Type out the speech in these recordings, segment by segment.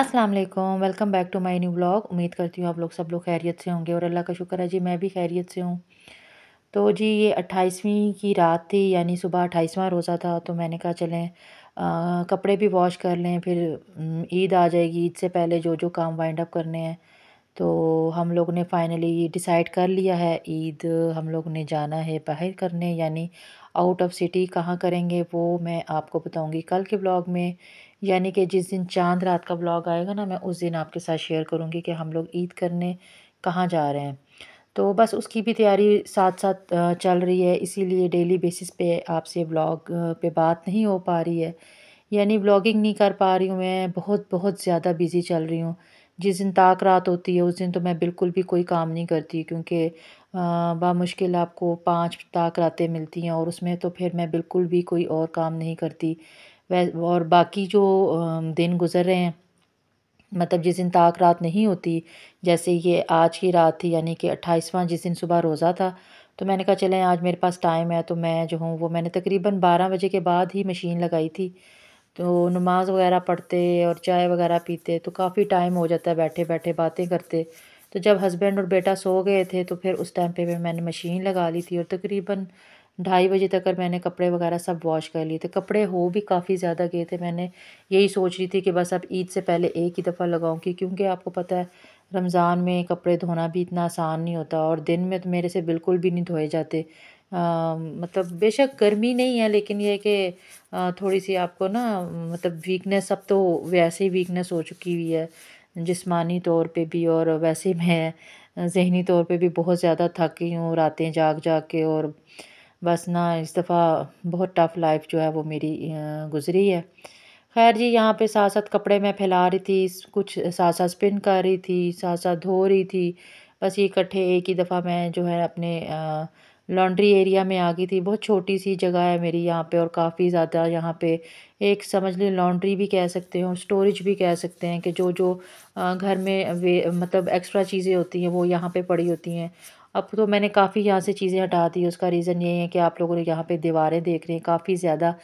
Aslam welcome back to my new blog उम्मीद करती हूँ आप लोग सब लोग खैरियत से होंगे और अल्लाह का शुक्र है जी मैं भी खैरियत से हूँ तो जी ये अट्ठाईसवीं की रात थी यानी सुबह अट्ठाईसवां रोज़ा था तो मैंने कहा चलें आ, कपड़े भी वॉश कर लें फिर ईद आ जाएगी ईद से पहले जो जो काम वाइंड अप करने हैं तो हम लोग ने फ़ाइनली डिसाइड कर लिया है ईद हम लोग ने जाना है बाहर करने यानी आउट ऑफ सिटी कहाँ करेंगे वो मैं आपको बताऊँगी कल के ब्लॉग में यानी कि जिस दिन चांद रात का ब्लॉग आएगा ना मैं उस दिन आपके साथ शेयर करूँगी कि हम लोग ईद करने कहाँ जा रहे हैं तो बस उसकी भी तैयारी साथ साथ चल रही है इसीलिए डेली बेसिस पे आपसे ब्लॉग पे बात नहीं हो पा रही है यानी ब्लॉगिंग नहीं कर पा रही हूँ मैं बहुत बहुत ज़्यादा बिज़ी चल रही हूँ जिस दिन ताक रात होती है उस दिन तो मैं बिल्कुल भी कोई काम नहीं करती क्योंकि बामुश्किल आपको पाँच ताक रातें मिलती हैं और उसमें तो फिर मैं बिल्कुल भी कोई और काम नहीं करती वै और बाकी जो दिन गुज़र रहे हैं मतलब जिस दिन ताक रात नहीं होती जैसे ये आज की रात थी यानी कि अट्ठाईसवां जिस दिन सुबह रोज़ा था तो मैंने कहा चलें आज मेरे पास टाइम है तो मैं जो हूँ वो मैंने तकरीबन बारह बजे के बाद ही मशीन लगाई थी तो नमाज़ वगैरह पढ़ते और चाय वगैरह पीते तो काफ़ी टाइम हो जाता है बैठे बैठे बातें करते तो जब हस्बैंड और बेटा सो गए थे तो फिर उस टाइम पे भी मैंने मशीन लगा ली थी और तकरीबन ढाई बजे तक मैंने कपड़े वगैरह सब वॉश कर लिए थे कपड़े हो भी काफ़ी ज़्यादा गए थे मैंने यही सोच रही थी कि बस अब ईद से पहले एक ही दफ़ा लगाऊँ कि क्योंकि आपको पता है रमज़ान में कपड़े धोना भी इतना आसान नहीं होता और दिन में तो मेरे से बिल्कुल भी नहीं धोए जाते मतलब बेशक गर्मी नहीं है लेकिन ये कि थोड़ी सी आपको ना मतलब वीकनेस अब तो वैसे ही वीकनेस हो चुकी हुई है जिसमानी तौर पे भी और वैसे मैं जहनी तौर पे भी बहुत ज़्यादा थक गई हूँ रातें जाग जाग के और बस ना इस दफ़ा बहुत टफ़ लाइफ जो है वो मेरी गुजरी है खैर जी यहाँ पे साथ साथ कपड़े मैं फैला रही थी कुछ साथ साथ स्पिन कर रही थी साथ साथ धो रही थी बस ये इकट्ठे एक ही दफ़ा मैं जो है अपने आ, लॉन्ड्री एरिया में आ गई थी बहुत छोटी सी जगह है मेरी यहाँ पे और काफ़ी ज़्यादा यहाँ पे एक समझ लें लॉन्ड्री भी कह सकते हो स्टोरेज भी कह सकते हैं कि जो जो घर में वे मतलब एक्स्ट्रा चीज़ें होती हैं वो यहाँ पे पड़ी होती हैं अब तो मैंने काफ़ी यहाँ से चीज़ें हटा दी उसका रीज़न ये है कि आप लोगों ने यहाँ पर दीवारें देख रहे हैं काफ़ी ज़्यादा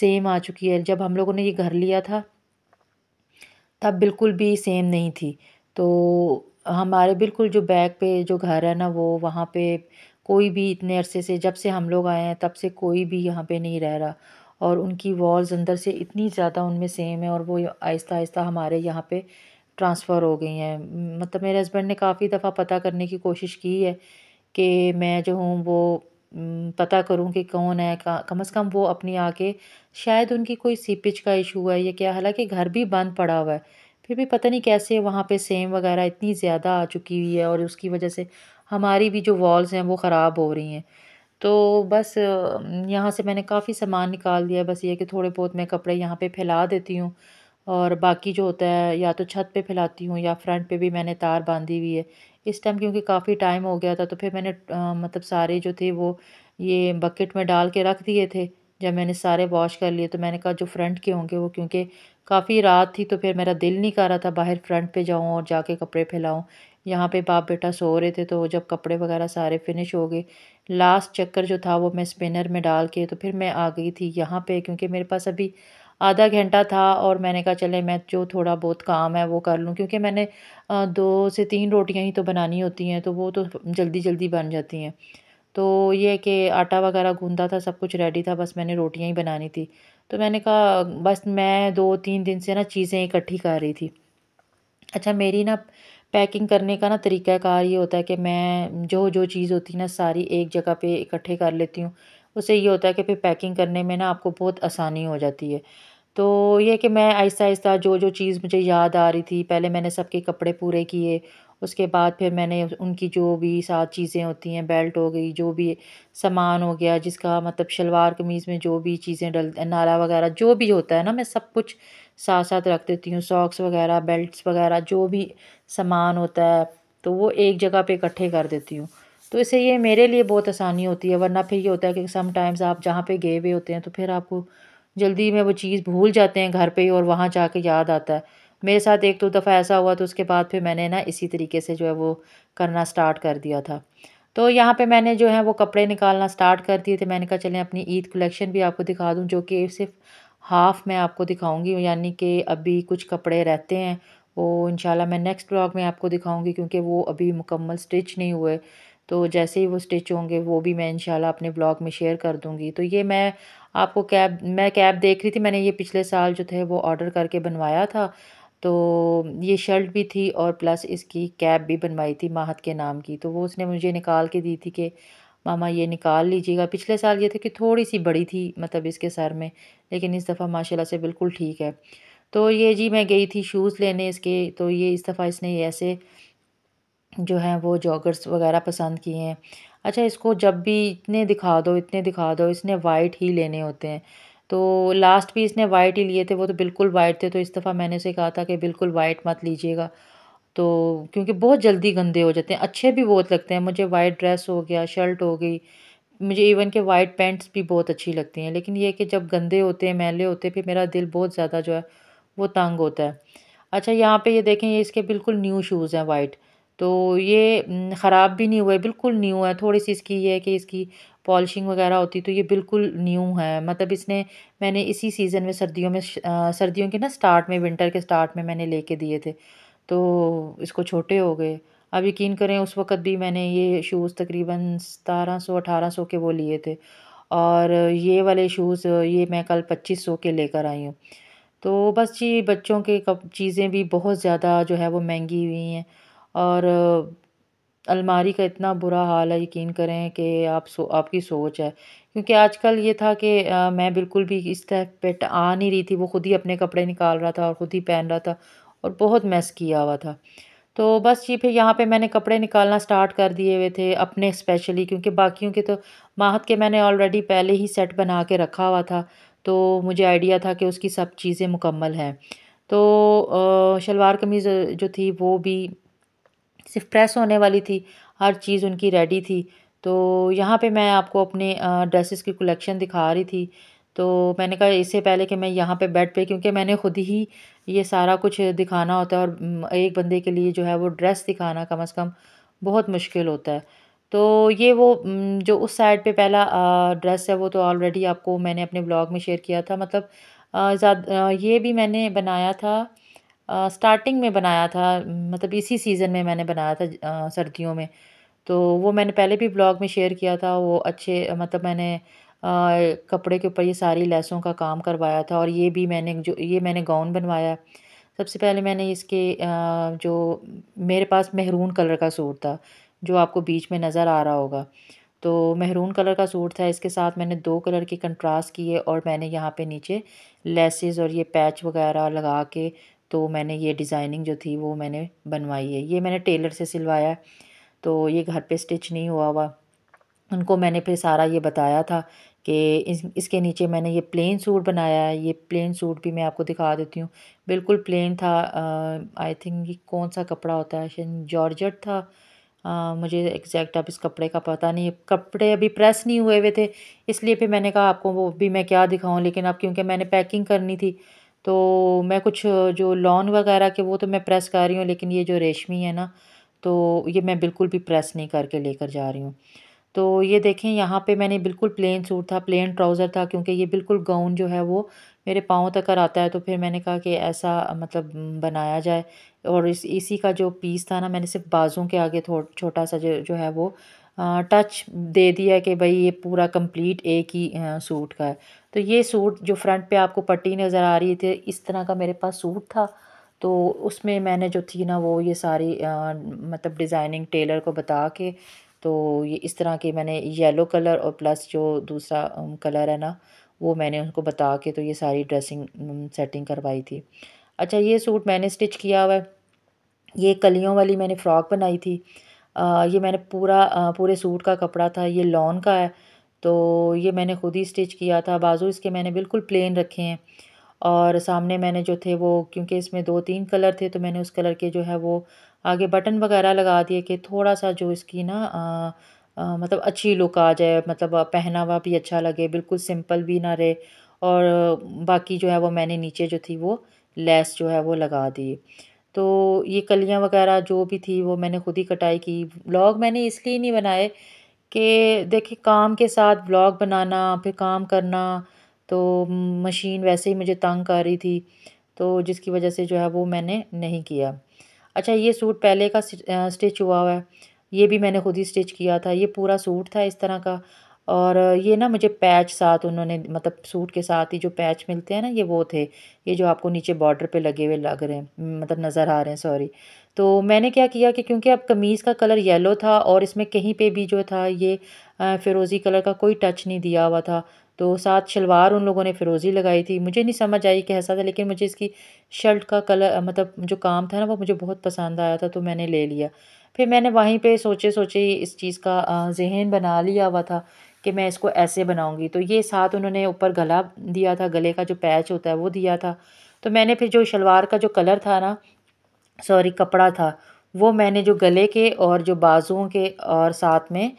सेम आ चुकी है जब हम लोगों ने ये घर लिया था तब बिल्कुल भी सेम नहीं थी तो हमारे बिल्कुल जो बैक पे जो घर है ना वो वहाँ पे कोई भी इतने अरसे से जब से हम लोग आए हैं तब से कोई भी यहाँ पे नहीं रह रहा और उनकी वॉल्स अंदर से इतनी ज़्यादा उनमें सेम है और वो आहिस्ता आहिस्ता हमारे यहाँ पे ट्रांसफ़र हो गई हैं मतलब मेरे हस्बैंड ने काफ़ी दफ़ा पता करने की कोशिश की है कि मैं जो हूँ वो पता करूँ कि कौन है कम अज़ कम वो अपनी आके शायद उनकी कोई सीपेज का इशू है या क्या हालाँकि घर भी बंद पड़ा हुआ है फिर भी पता नहीं कैसे वहाँ पे सेम वगैरह इतनी ज़्यादा आ चुकी हुई है और उसकी वजह से हमारी भी जो वॉल्स हैं वो ख़राब हो रही हैं तो बस यहाँ से मैंने काफ़ी सामान निकाल दिया बस ये कि थोड़े बहुत मैं कपड़े यहाँ पे फैला देती हूँ और बाकी जो होता है या तो छत पे फैलाती हूँ या फ्रंट पे भी मैंने तार बांधी हुई है इस टाइम क्योंकि काफ़ी टाइम हो गया था तो फिर मैंने आ, मतलब सारे जो थे वो ये बकेट में डाल के रख दिए थे जब मैंने सारे वॉश कर लिए तो मैंने कहा जो फ्रंट के होंगे वो क्योंकि काफ़ी रात थी तो फिर मेरा दिल नहीं कर रहा था बाहर फ्रंट पे जाऊँ और जाके कपड़े फैलाऊँ यहाँ पे बाप बेटा सो रहे थे तो जब कपड़े वगैरह सारे फिनिश हो गए लास्ट चक्कर जो था वो मैं स्पिनर में डाल के तो फिर मैं आ गई थी यहाँ पे क्योंकि मेरे पास अभी आधा घंटा था और मैंने कहा चले मैं जो थोड़ा बहुत काम है वो कर लूँ क्योंकि मैंने दो से तीन रोटियाँ ही तो बनानी होती हैं तो वो तो जल्दी जल्दी बन जाती हैं तो ये कि आटा वगैरह गूंदा था सब कुछ रेडी था बस मैंने रोटियाँ ही बनानी थी तो मैंने कहा बस मैं दो तीन दिन से ना चीज़ें इकट्ठी कर रही थी अच्छा मेरी ना पैकिंग करने का ना तरीकाकार ये होता है कि मैं जो जो चीज़ होती है ना सारी एक जगह पे इकट्ठे कर लेती हूँ उससे ये होता है कि फिर पैकिंग करने में ना आपको बहुत आसानी हो जाती है तो ये कि मैं आहिस्ता आहिस्ता जो जो चीज़ मुझे याद आ रही थी पहले मैंने सबके कपड़े पूरे किए उसके बाद फिर मैंने उनकी जो भी सात चीज़ें होती हैं बेल्ट हो गई जो भी सामान हो गया जिसका मतलब शलवार कमीज़ में जो भी चीज़ें डल नाला वगैरह जो भी होता है ना मैं सब कुछ साथ साथ रख देती हूँ सॉक्स वगैरह बेल्ट्स वगैरह जो भी सामान होता है तो वो एक जगह पे इकट्ठे कर देती हूँ तो इससे ये मेरे लिए बहुत आसानी होती है वरना फिर ये होता है कि समटाइम्स आप जहाँ पे गए हुए होते हैं तो फिर आपको जल्दी में वो चीज़ भूल जाते हैं घर पे ही और वहाँ कर याद आता है मेरे साथ एक दो दफ़ा ऐसा हुआ तो उसके बाद फिर मैंने ना इसी तरीके से जो है वो करना स्टार्ट कर दिया था तो यहाँ पे मैंने जो है वो कपड़े निकालना स्टार्ट कर दिए थे मैंने कहा चलें अपनी ईद कलेक्शन भी आपको दिखा दूँ जो कि सिर्फ हाफ़ मैं आपको दिखाऊंगी यानी कि अभी कुछ कपड़े रहते हैं वो इंशाल्लाह मैं नेक्स्ट ब्लॉग में आपको दिखाऊंगी क्योंकि वो अभी मुकम्मल स्टिच नहीं हुए तो जैसे ही वो स्टिच होंगे वो भी मैं इंशाल्लाह अपने ब्लॉग में शेयर कर दूंगी तो ये मैं आपको कैब मैं कैब देख रही थी मैंने ये पिछले साल जो थे वो ऑर्डर करके बनवाया था तो ये शर्ट भी थी और प्लस इसकी कैब भी बनवाई थी माहत के नाम की तो वो उसने मुझे निकाल के दी थी कि मामा ये निकाल लीजिएगा पिछले साल ये थे कि थोड़ी सी बड़ी थी मतलब इसके सर में लेकिन इस दफ़ा माशाल्लाह से बिल्कुल ठीक है तो ये जी मैं गई थी शूज़ लेने इसके तो ये इस दफ़ा इसने ऐसे जो हैं वो जॉगर्स वगैरह पसंद किए हैं अच्छा इसको जब भी इतने दिखा दो इतने दिखा दो इसने वाइट ही लेने होते हैं तो लास्ट भी इसने वाइट ही लिए थे वो तो बिल्कुल वाइट थे तो इस दफ़ा मैंने उसे कहा था कि बिल्कुल वाइट मत लीजिएगा तो क्योंकि बहुत जल्दी गंदे हो जाते हैं अच्छे भी बहुत लगते हैं मुझे वाइट ड्रेस हो गया शर्ट हो गई मुझे इवन के वाइट पैंट्स भी बहुत अच्छी लगती हैं लेकिन ये कि जब गंदे होते हैं मैले होते हैं फिर मेरा दिल बहुत ज़्यादा जो है वो तंग होता है अच्छा यहाँ पे ये देखें ये इसके बिल्कुल न्यू शूज़ हैं वाइट तो ये ख़राब भी नहीं हुए बिल्कुल न्यू है थोड़ी सी इसकी ये है कि इसकी पॉलिशिंग वगैरह होती तो ये बिल्कुल न्यू है मतलब इसने मैंने इसी सीज़न में सर्दियों में सर्दियों के ना स्टार्ट में विंटर के स्टार्ट में मैंने ले दिए थे तो इसको छोटे हो गए अब यकीन करें उस वक़्त भी मैंने ये शूज़ तकरीबन सतारह सौ अठारह सौ के वो लिए थे और ये वाले शूज़ ये मैं कल पच्चीस सौ के लेकर आई हूँ तो बस जी बच्चों के कप चीज़ें भी बहुत ज़्यादा जो है वो महंगी हुई हैं और अलमारी का इतना बुरा हाल है यकीन करें कि आप सो आपकी सोच है क्योंकि आजकल ये था कि आ, मैं बिल्कुल भी इस टाइप पेट आ नहीं रही थी वो ख़ुद ही अपने कपड़े निकाल रहा था और ख़ुद ही पहन रहा था और बहुत मैस किया हुआ था तो बस ये फिर यहाँ पे मैंने कपड़े निकालना स्टार्ट कर दिए हुए थे अपने स्पेशली क्योंकि बाकियों के तो माहत के मैंने ऑलरेडी पहले ही सेट बना के रखा हुआ था तो मुझे आइडिया था कि उसकी सब चीज़ें मुकम्मल हैं तो शलवार कमीज़ जो थी वो भी सिर्फ प्रेस होने वाली थी हर चीज़ उनकी रेडी थी तो यहाँ पे मैं आपको अपने ड्रेसेस की कलेक्शन दिखा रही थी तो मैंने कहा इससे पहले कि मैं यहाँ पे बेड पे क्योंकि मैंने ख़ुद ही ये सारा कुछ दिखाना होता है और एक बंदे के लिए जो है वो ड्रेस दिखाना कम से कम बहुत मुश्किल होता है तो ये वो जो उस साइड पे पहला ड्रेस है वो तो ऑलरेडी आपको मैंने अपने ब्लॉग में शेयर किया था मतलब ये भी मैंने बनाया था स्टार्टिंग में बनाया था मतलब इसी सीज़न में मैंने बनाया था सर्दियों में तो वो मैंने पहले भी ब्लॉग में शेयर किया था वो अच्छे मतलब मैंने कपड़े के ऊपर ये सारी लैसों का काम करवाया था और ये भी मैंने जो ये मैंने गाउन बनवाया सबसे पहले मैंने इसके जो मेरे पास महरून कलर का सूट था जो आपको बीच में नज़र आ रहा होगा तो महरून कलर का सूट था इसके साथ मैंने दो कलर के कंट्रास्ट किए और मैंने यहाँ पे नीचे लेसेस और ये पैच वगैरह लगा के तो मैंने ये डिज़ाइनिंग जो थी वो मैंने बनवाई है ये मैंने टेलर से सिलवाया तो ये घर पे स्टिच नहीं हुआ हुआ उनको मैंने फिर सारा ये बताया था कि इस इसके नीचे मैंने ये प्लेन सूट बनाया है ये प्लेन सूट भी मैं आपको दिखा देती हूँ बिल्कुल प्लेन था आई थिंक कौन सा कपड़ा होता है शायद जॉर्जट था आ, मुझे एग्जैक्ट अब इस कपड़े का पता नहीं कपड़े अभी प्रेस नहीं हुए हुए थे इसलिए फिर मैंने कहा आपको वो भी मैं क्या दिखाऊँ लेकिन अब क्योंकि मैंने पैकिंग करनी थी तो मैं कुछ जो लॉन वगैरह के वो तो मैं प्रेस कर रही हूँ लेकिन ये जो रेशमी है ना तो ये मैं बिल्कुल भी प्रेस नहीं करके लेकर जा रही हूँ तो ये देखें यहाँ पे मैंने बिल्कुल प्लेन सूट था प्लेन ट्राउज़र था क्योंकि ये बिल्कुल गाउन जो है वो मेरे पाँव तक आता है तो फिर मैंने कहा कि ऐसा मतलब बनाया जाए और इस इसी का जो पीस था ना मैंने सिर्फ बाजू के आगे छोटा सा जो जो है वो टच दे दिया कि भाई ये पूरा कंप्लीट एक ही सूट का है तो ये सूट जो फ्रंट पे आपको पट्टी नज़र आ रही थी इस तरह का मेरे पास सूट था तो उसमें मैंने जो थी ना वो ये सारी आ, मतलब डिज़ाइनिंग टेलर को बता के तो ये इस तरह के मैंने येलो कलर और प्लस जो दूसरा कलर um, है ना वो मैंने उनको बता के तो ये सारी ड्रेसिंग सेटिंग um, करवाई थी अच्छा ये सूट मैंने स्टिच किया हुआ है ये कलियों वाली मैंने फ़्रॉक बनाई थी आ, ये मैंने पूरा आ, पूरे सूट का कपड़ा था ये लॉन का है तो ये मैंने ख़ुद ही स्टिच किया था बाजू इसके मैंने बिल्कुल प्लेन रखे हैं और सामने मैंने जो थे वो क्योंकि इसमें दो तीन कलर थे तो मैंने उस कलर के जो है वो आगे बटन वगैरह लगा दिए कि थोड़ा सा जो इसकी ना मतलब अच्छी लुक आ जाए मतलब पहनावा भी अच्छा लगे बिल्कुल सिंपल भी ना रहे और बाकी जो है वो मैंने नीचे जो थी वो लेस जो है वो लगा दी तो ये कलियाँ वगैरह जो भी थी वो मैंने खुद ही कटाई की ब्लॉग मैंने इसलिए नहीं बनाए कि देखिए काम के साथ ब्लॉग बनाना फिर काम करना तो मशीन वैसे ही मुझे तंग कर रही थी तो जिसकी वजह से जो है वो मैंने नहीं किया अच्छा ये सूट पहले का स्टिच हुआ हुआ है ये भी मैंने खुद ही स्टिच किया था ये पूरा सूट था इस तरह का और ये ना मुझे पैच साथ उन्होंने मतलब सूट के साथ ही जो पैच मिलते हैं ना ये वो थे ये जो आपको नीचे बॉर्डर पे लगे हुए लग रहे हैं मतलब नज़र आ रहे हैं सॉरी तो मैंने क्या किया कि क्योंकि अब कमीज़ का कलर येलो था और इसमें कहीं पे भी जो था ये फ़िरोज़ी कलर का कोई टच नहीं दिया हुआ था तो साथ शलवार उन लोगों ने फ़िरोज़ी लगाई थी मुझे नहीं समझ आई कैसा था लेकिन मुझे इसकी शर्ट का कलर मतलब जो काम था ना वो मुझे बहुत पसंद आया था तो मैंने ले लिया फिर मैंने वहीं पे सोचे सोचे इस चीज़ का जहन बना लिया हुआ था कि मैं इसको ऐसे बनाऊंगी तो ये साथ उन्होंने ऊपर गला दिया था गले का जो पैच होता है वो दिया था तो मैंने फिर जो शलवार का जो कलर था ना सॉरी कपड़ा था वो मैंने जो गले के और जो बाजुओं के और साथ में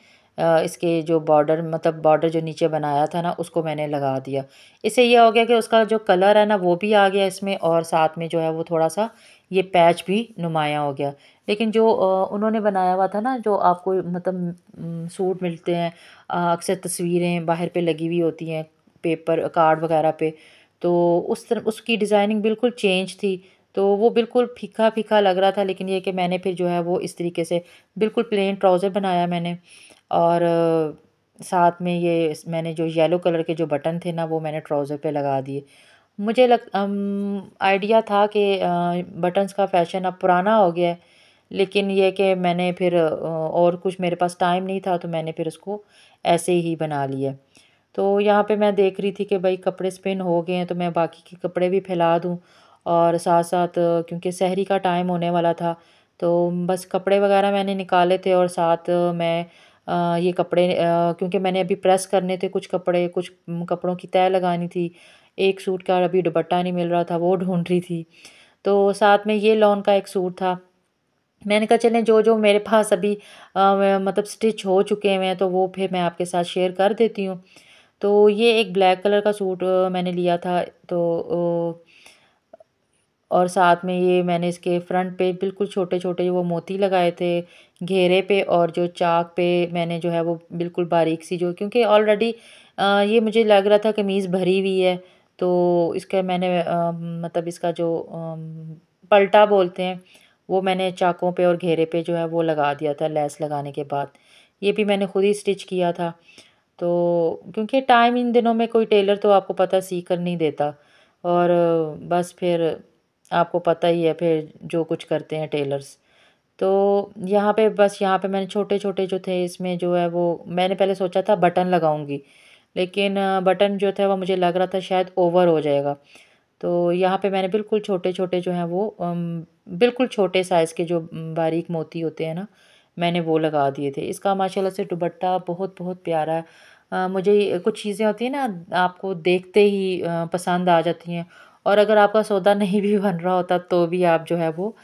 इसके जो बॉर्डर मतलब बॉर्डर जो नीचे बनाया था ना उसको मैंने लगा दिया इससे यह हो गया कि उसका जो कलर है ना वो भी आ गया इसमें और साथ में जो है वो थोड़ा सा ये पैच भी नुमाया हो गया लेकिन जो उन्होंने बनाया हुआ था ना जो आपको मतलब सूट मिलते हैं अक्सर तस्वीरें बाहर पे लगी हुई होती हैं पेपर कार्ड वगैरह पे तो उस तर, उसकी डिज़ाइनिंग बिल्कुल चेंज थी तो वो बिल्कुल फीका फीका लग रहा था लेकिन ये कि मैंने फिर जो है वो इस तरीके से बिल्कुल प्लेन ट्राउज़र बनाया मैंने और साथ में ये मैंने जो येलो कलर के जो बटन थे ना वो मैंने ट्राउज़र पे लगा दिए मुझे लग आइडिया था कि बटन्स का फ़ैशन अब पुराना हो गया है लेकिन ये कि मैंने फिर और कुछ मेरे पास टाइम नहीं था तो मैंने फिर उसको ऐसे ही बना लिया तो यहाँ पे मैं देख रही थी कि भाई कपड़े स्पिन हो गए हैं तो मैं बाकी के कपड़े भी फैला दूँ और साथ साथ क्योंकि शहरी का टाइम होने वाला था तो बस कपड़े वगैरह मैंने निकाले थे और साथ मैं ये कपड़े क्योंकि मैंने अभी प्रेस करने थे कुछ कपड़े कुछ कपड़ों की तय लगानी थी एक सूट का अभी दुबट्टा नहीं मिल रहा था वो ढूंढ रही थी तो साथ में ये लॉन का एक सूट था मैंने कहा चलें जो जो मेरे पास अभी आ, मतलब स्टिच हो चुके हुए हैं तो वो फिर मैं आपके साथ शेयर कर देती हूँ तो ये एक ब्लैक कलर का सूट मैंने लिया था तो और साथ में ये मैंने इसके फ्रंट पे बिल्कुल छोटे छोटे वो मोती लगाए थे घेरे पे और जो चाक पे मैंने जो है वो बिल्कुल बारीक सी जो क्योंकि ऑलरेडी ये मुझे लग रहा था कमीज़ भरी हुई है तो इसका मैंने आ, मतलब इसका जो आ, पलटा बोलते हैं वो मैंने चाकों पे और घेरे पे जो है वो लगा दिया था लेस लगाने के बाद ये भी मैंने ख़ुद ही स्टिच किया था तो क्योंकि टाइम इन दिनों में कोई टेलर तो आपको पता सी कर नहीं देता और बस फिर आपको पता ही है फिर जो कुछ करते हैं टेलर्स तो यहाँ पे बस यहाँ पे मैंने छोटे छोटे जो थे इसमें जो है वो मैंने पहले सोचा था बटन लगाऊंगी लेकिन बटन जो था वो मुझे लग रहा था शायद ओवर हो जाएगा तो यहाँ पे मैंने बिल्कुल छोटे छोटे जो हैं वो बिल्कुल छोटे साइज़ के जो बारीक मोती होते हैं ना मैंने वो लगा दिए थे इसका माशाल्लाह से दुपट्टा बहुत बहुत प्यारा है आ, मुझे कुछ चीज़ें होती हैं ना आपको देखते ही पसंद आ जाती हैं और अगर आपका सौदा नहीं भी बन रहा होता तो भी आप जो है वो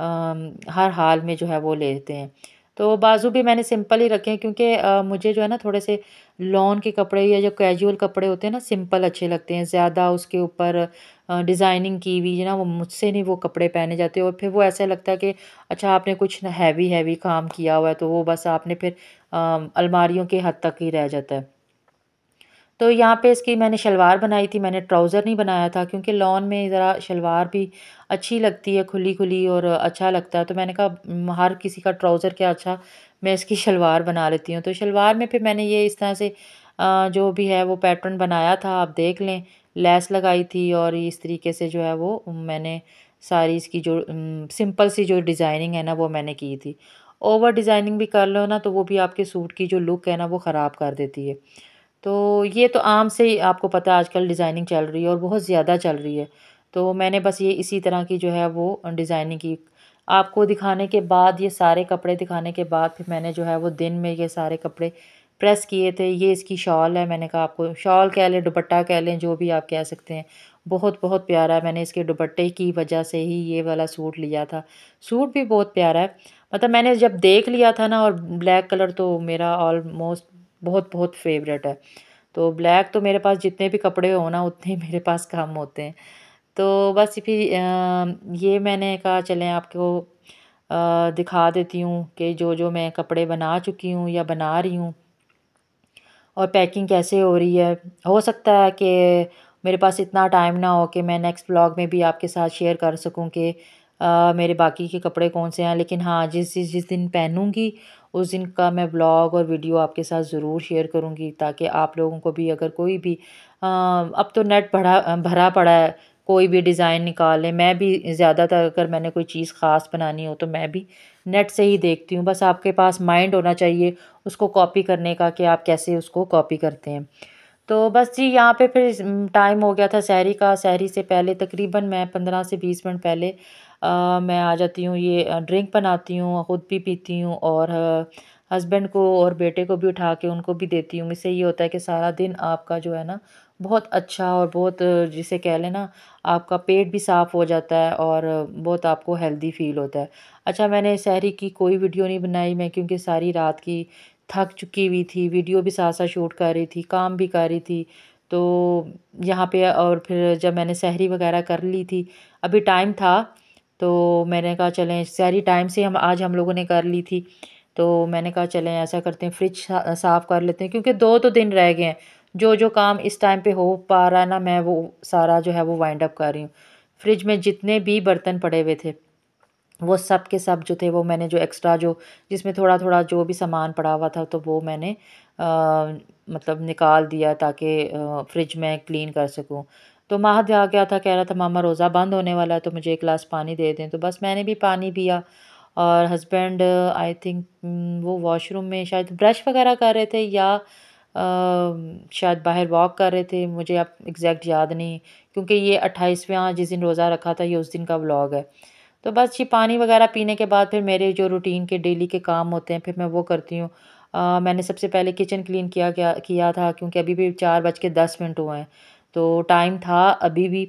हर हाल में जो है वो लेते हैं तो बाजू भी मैंने सिंपल ही रखे हैं क्योंकि मुझे जो है ना थोड़े से लॉन के कपड़े या जो कैजुअल कपड़े होते हैं ना सिंपल अच्छे लगते हैं ज़्यादा उसके ऊपर डिज़ाइनिंग की हुई है ना वो मुझसे नहीं वो कपड़े पहने जाते और फिर वो ऐसा लगता है कि अच्छा आपने कुछ हैवी हैवी काम किया हुआ है तो वो बस आपने फिर अलमारियों के हद तक ही रह जाता है तो यहाँ पे इसकी मैंने शलवार बनाई थी मैंने ट्राउज़र नहीं बनाया था क्योंकि लॉन में ज़रा शलवार भी अच्छी लगती है खुली खुली और अच्छा लगता है तो मैंने कहा हर किसी का ट्राउज़र क्या अच्छा मैं इसकी शलवार बना लेती हूँ तो शलवार में फिर मैंने ये इस तरह से जो भी है वो पैटर्न बनाया था आप देख लें लैस लगाई थी और इस तरीके से जो है वो मैंने सारी इसकी जो सिंपल सी जो डिज़ाइनिंग है ना वो मैंने की थी ओवर डिज़ाइनिंग भी कर लो ना तो वो भी आपके सूट की जो लुक है ना वो ख़राब कर देती है तो ये तो आम से ही आपको पता है आजकल डिज़ाइनिंग चल रही है और बहुत ज़्यादा चल रही है तो मैंने बस ये इसी तरह की जो है वो डिज़ाइनिंग की आपको दिखाने के बाद ये सारे कपड़े दिखाने के बाद फिर मैंने जो है वो दिन में ये सारे कपड़े प्रेस किए थे ये इसकी शॉल है मैंने कहा आपको शॉल कह लें दुपट्टा कह लें जो भी आप कह सकते हैं बहुत बहुत प्यारा है मैंने इसके दुपट्टे की वजह से ही ये वाला सूट लिया था सूट भी बहुत प्यारा है मतलब मैंने जब देख लिया था ना और ब्लैक कलर तो मेरा ऑलमोस्ट बहुत बहुत फेवरेट है तो ब्लैक तो मेरे पास जितने भी कपड़े हो ना उतने मेरे पास कम होते हैं तो बस फिर ये मैंने कहा चलें आपको दिखा देती हूँ कि जो जो मैं कपड़े बना चुकी हूँ या बना रही हूँ और पैकिंग कैसे हो रही है हो सकता है कि मेरे पास इतना टाइम ना हो कि मैं नेक्स्ट ब्लॉग में भी आपके साथ शेयर कर सकूं कि मेरे बाकी के कपड़े कौन से हैं लेकिन हाँ जिस जिस जिस दिन पहनूंगी उस दिन का मैं ब्लॉग और वीडियो आपके साथ ज़रूर शेयर करूँगी ताकि आप लोगों को भी अगर कोई भी आ, अब तो नेट भरा भरा पड़ा है कोई भी डिज़ाइन निकालें मैं भी ज़्यादातर अगर मैंने कोई चीज़ ख़ास बनानी हो तो मैं भी नेट से ही देखती हूँ बस आपके पास माइंड होना चाहिए उसको कॉपी करने का कि आप कैसे उसको कॉपी करते हैं तो बस जी यहाँ पे फिर टाइम हो गया था सहरी का सहरी से पहले तकरीबन मैं पंद्रह से बीस मिनट पहले मैं आ जाती हूँ ये ड्रिंक बनाती हूँ ख़ुद भी पीती हूँ और हस्बैंड को और बेटे को भी उठा के उनको भी देती हूँ इससे ये होता है कि सारा दिन आपका जो है ना बहुत अच्छा और बहुत जिसे कह लें ना आपका पेट भी साफ़ हो जाता है और बहुत आपको हेल्दी फील होता है अच्छा मैंने सहरी की कोई वीडियो नहीं बनाई मैं क्योंकि सारी रात की थक चुकी हुई थी वीडियो भी साथ साथ शूट कर रही थी काम भी कर रही थी तो यहाँ पे और फिर जब मैंने सहरी वगैरह कर ली थी अभी टाइम था तो मैंने कहा चलें सारी टाइम से हम आज हम लोगों ने कर ली थी तो मैंने कहा चलें ऐसा करते हैं फ्रिज साफ़ कर लेते हैं क्योंकि दो तो दिन रह गए हैं जो जो काम इस टाइम पे हो पा रहा है ना मैं वो सारा जो है वो वाइंड अप कर रही हूँ फ्रिज में जितने भी बर्तन पड़े हुए थे वो सब के सब जो थे वो मैंने जो एक्स्ट्रा जो जिसमें थोड़ा थोड़ा जो भी सामान पड़ा हुआ था तो वो मैंने आ, मतलब निकाल दिया ताकि फ्रिज में क्लीन कर सकूँ तो माहद आ गया था कह रहा था मामा रोज़ा बंद होने वाला है तो मुझे एक गिलास पानी दे दें तो बस मैंने भी पानी पिया और हस्बैंड आई थिंक वो वॉशरूम में शायद ब्रश वगैरह कर रहे थे या आ, शायद बाहर वॉक कर रहे थे मुझे अब एग्जैक्ट याद नहीं क्योंकि ये अट्ठाईसवें जिस दिन रोज़ा रखा था ये उस दिन का व्लॉग है तो बस ये पानी वगैरह पीने के बाद फिर मेरे जो रूटीन के डेली के काम होते हैं फिर मैं वो करती हूँ मैंने सबसे पहले किचन क्लीन किया गया किया था क्योंकि अभी भी चार बज के दस मिनट हुए हैं तो टाइम था अभी भी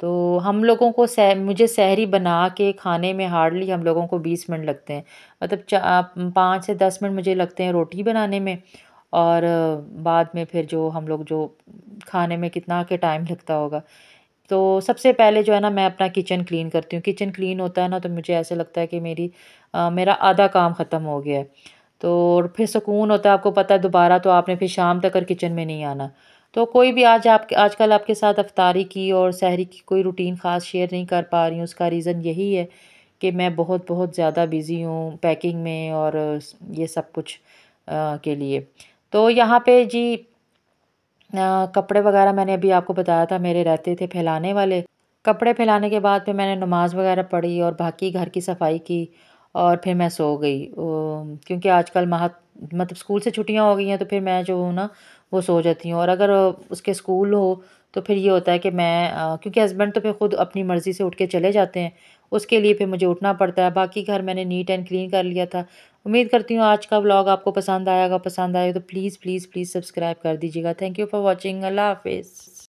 तो हम लोगों को सह मुझे सहरी बना के खाने में हार्डली हम लोगों को बीस मिनट लगते हैं मतलब पाँच से दस मिनट मुझे लगते हैं रोटी बनाने में और बाद में फिर जो हम लोग जो खाने में कितना के टाइम लगता होगा तो सबसे पहले जो है ना मैं अपना किचन क्लीन करती हूँ किचन क्लीन होता है ना तो मुझे ऐसे लगता है कि मेरी आ, मेरा आधा काम ख़त्म हो गया है तो फिर सुकून होता है आपको पता है दोबारा तो आपने फिर शाम तक कर किचन में नहीं आना तो कोई भी आज आप आजकल आपके साथ अफ्तारी की और सहरी की कोई रूटीन ख़ास शेयर नहीं कर पा रही हूँ उसका रीज़न यही है कि मैं बहुत बहुत ज़्यादा बिज़ी हूँ पैकिंग में और ये सब कुछ आ, के लिए तो यहाँ पे जी आ, कपड़े वगैरह मैंने अभी आपको बताया था मेरे रहते थे फैलाने वाले कपड़े फैलाने के बाद फिर मैंने नमाज़ वगैरह पढ़ी और बाकी घर की सफाई की और फिर मैं सो गई क्योंकि आजकल महा मतलब स्कूल से छुट्टियां हो गई हैं तो फिर मैं जो हूँ ना वो सो जाती हूँ और अगर उसके स्कूल हो तो फिर ये होता है कि मैं क्योंकि हस्बैंड तो फिर ख़ुद अपनी मर्ज़ी से उठ के चले जाते हैं उसके लिए फिर मुझे उठना पड़ता है बाकी घर मैंने नीट एंड क्लीन कर लिया था उम्मीद करती हूँ आज का व्लॉग आपको पसंद आएगा पसंद आएगा तो प्लीज़ प्लीज़ प्लीज़ सब्सक्राइब कर दीजिएगा थैंक यू फॉर वॉचिंग अल्लाह हाफिज़